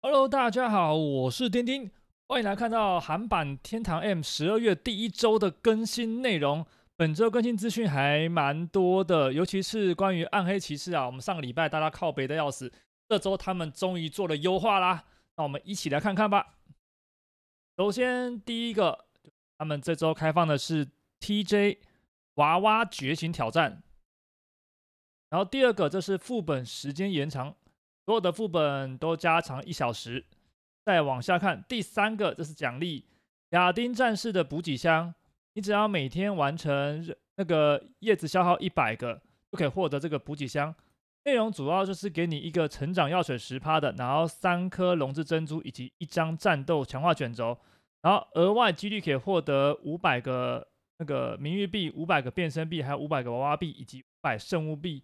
Hello，大家好，我是丁丁，欢迎来看到韩版天堂 M 十二月第一周的更新内容。本周更新资讯还蛮多的，尤其是关于暗黑骑士啊，我们上个礼拜大家靠背的要死，这周他们终于做了优化啦。那我们一起来看看吧。首先第一个，他们这周开放的是 TJ 娃娃觉醒挑战。然后第二个，这是副本时间延长。所有的副本都加长一小时。再往下看，第三个就是奖励亚丁战士的补给箱。你只要每天完成那个叶子消耗一百个，就可以获得这个补给箱。内容主要就是给你一个成长药水十趴的，然后三颗龙之珍珠，以及一张战斗强化卷轴。然后额外几率可以获得五百个那个名誉币，五百个变身币，还有五百个娃娃币，以及五百圣物币，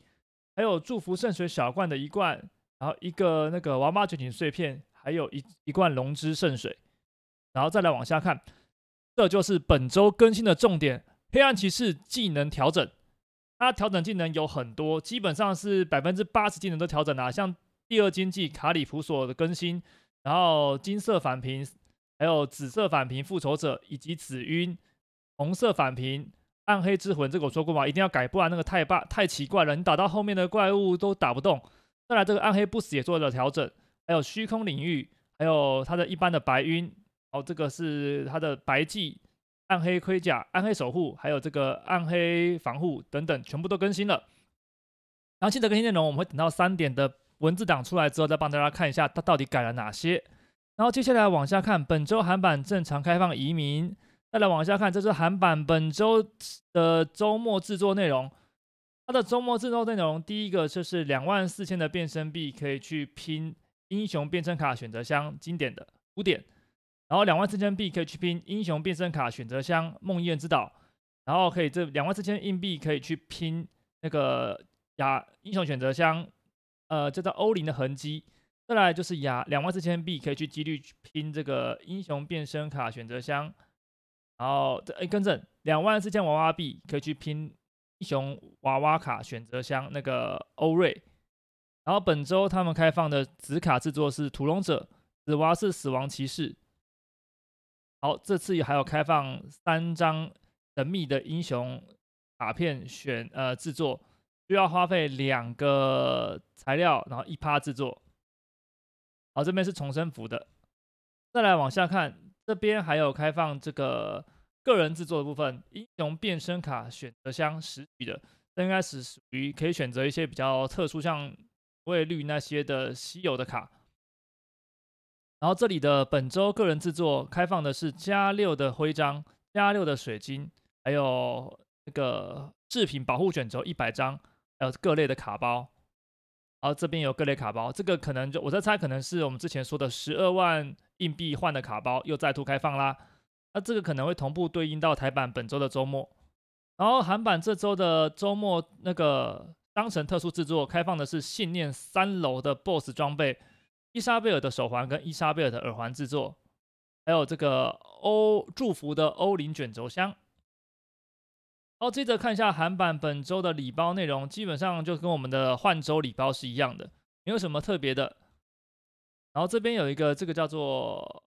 还有祝福圣水小罐的一罐。然后一个那个娃娃觉醒碎片，还有一一罐龙之圣水，然后再来往下看，这就是本周更新的重点。黑暗骑士技能调整，它调整技能有很多，基本上是百分之八十技能都调整了。像第二经济卡里普索的更新，然后金色反平，还有紫色反平复仇者以及紫晕，红色反平暗黑之魂。这个我说过嘛，一定要改，不然那个太霸太奇怪了，你打到后面的怪物都打不动。再来，这个暗黑不死也做了调整，还有虚空领域，还有它的一般的白晕，哦，这个是它的白技，暗黑盔甲、暗黑守护，还有这个暗黑防护等等，全部都更新了。然后新的更新内容，我们会等到三点的文字档出来之后，再帮大家看一下它到底改了哪些。然后接下来往下看，本周韩版正常开放移民。再来往下看，这是韩版本周的周末制作内容。它的周末制作内容，第一个就是两万四千的变身币可以去拼英雄变身卡选择箱，经典的古典。然后两万四千币可以去拼英雄变身卡选择箱，梦魇之岛。然后可以这两万四千硬币可以去拼那个亚英雄选择箱，呃，叫做欧林的痕迹。再来就是牙两万四千币可以去几率拼这个英雄变身卡选择箱。然后这哎，更正，两万四千娃娃币可以去拼。英雄娃娃卡选择箱那个欧瑞，然后本周他们开放的紫卡制作是屠龙者，紫娃是死亡骑士。好，这次也还有开放三张神秘的英雄卡片选呃制作，需要花费两个材料，然后一趴制作。好，这边是重生服的。再来往下看，这边还有开放这个。个人制作的部分，英雄变身卡选择箱十局的，那应该是属于可以选择一些比较特殊，像位绿那些的稀有的卡。然后这里的本周个人制作开放的是加六的徽章、加六的水晶，还有那个制品保护卷轴一百张，还有各类的卡包。然后这边有各类卡包，这个可能就我在猜，可能是我们之前说的十二万硬币换的卡包又再度开放啦。那这个可能会同步对应到台版本周的周末，然后韩版这周的周末那个商城特殊制作开放的是信念三楼的 BOSS 装备伊莎贝尔的手环跟伊莎贝尔的耳环制作，还有这个欧祝福的欧林卷轴箱。好，接着看一下韩版本周的礼包内容，基本上就跟我们的换周礼包是一样的，没有什么特别的。然后这边有一个这个叫做。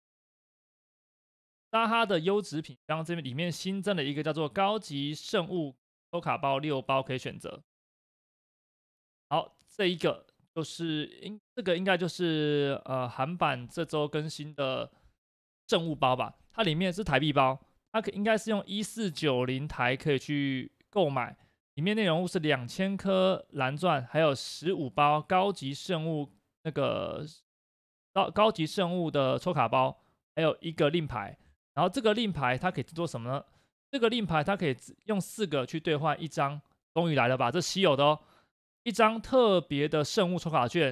大哈的优质品箱这边里面新增了一个叫做高级圣物抽卡包，六包可以选择。好，这一个就是应这个应该就是呃韩版这周更新的圣物包吧？它里面是台币包，它可应该是用一四九零台可以去购买，里面内容物是两千颗蓝钻，还有十五包高级圣物那个高高级圣物的抽卡包，还有一个令牌。然后这个令牌它可以制作什么呢？这个令牌它可以用四个去兑换一张，终于来了吧，这稀有的哦，一张特别的圣物抽卡券。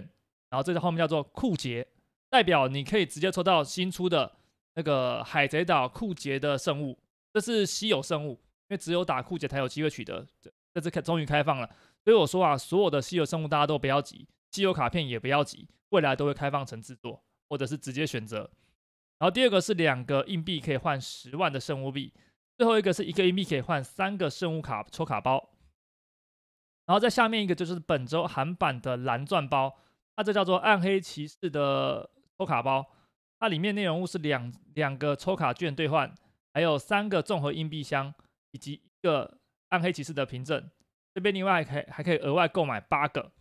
然后这个后面叫做酷杰，代表你可以直接抽到新出的那个海贼岛酷杰的圣物。这是稀有圣物，因为只有打酷杰才有机会取得。这这次终于开放了，所以我说啊，所有的稀有圣物大家都不要急，稀有卡片也不要急，未来都会开放成制作或者是直接选择。然后第二个是两个硬币可以换十万的圣物币，最后一个是一个硬币可以换三个圣物卡抽卡包。然后在下面一个就是本周韩版的蓝钻包，它这叫做暗黑骑士的抽卡包，它里面内容物是两两个抽卡券兑换，还有三个综合硬币箱，以及一个暗黑骑士的凭证。这边另外还还可以额外购买八个。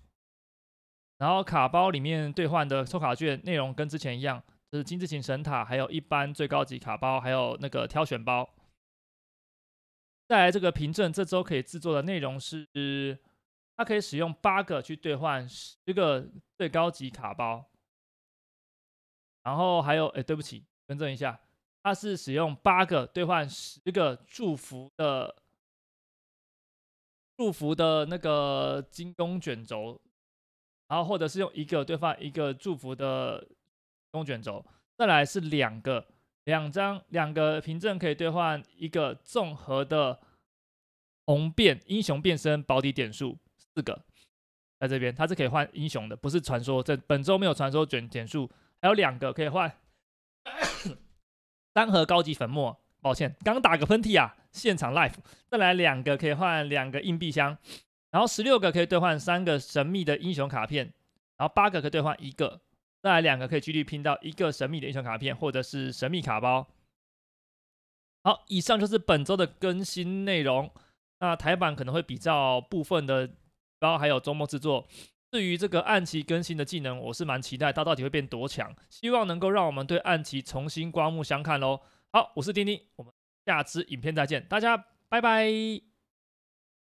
然后卡包里面兑换的抽卡券内容跟之前一样。就是金字形神塔，还有一般最高级卡包，还有那个挑选包。再来这个凭证，这周可以制作的内容是，它可以使用八个去兑换十个最高级卡包。然后还有，哎，对不起，更正一下，它是使用八个兑换十个祝福的祝福的那个金工卷轴，然后或者是用一个兑换一个祝福的。卷轴，再来是两个两张两个凭证可以兑换一个综合的红变英雄变身保底点数四个，在这边它是可以换英雄的，不是传说。这本周没有传说卷点数，还有两个可以换三盒高级粉末。抱歉，刚打个喷嚏啊，现场 live。再来两个可以换两个硬币箱，然后十六个可以兑换三个神秘的英雄卡片，然后八个可以兑换一个。再来两个可以几率拼到一个神秘的英雄卡片或者是神秘卡包。好，以上就是本周的更新内容。那台版可能会比较部分的，然后还有周末制作。对于这个暗棋更新的技能，我是蛮期待它到底会变多强，希望能够让我们对暗棋重新刮目相看喽。好，我是丁丁，我们下次影片再见，大家拜拜。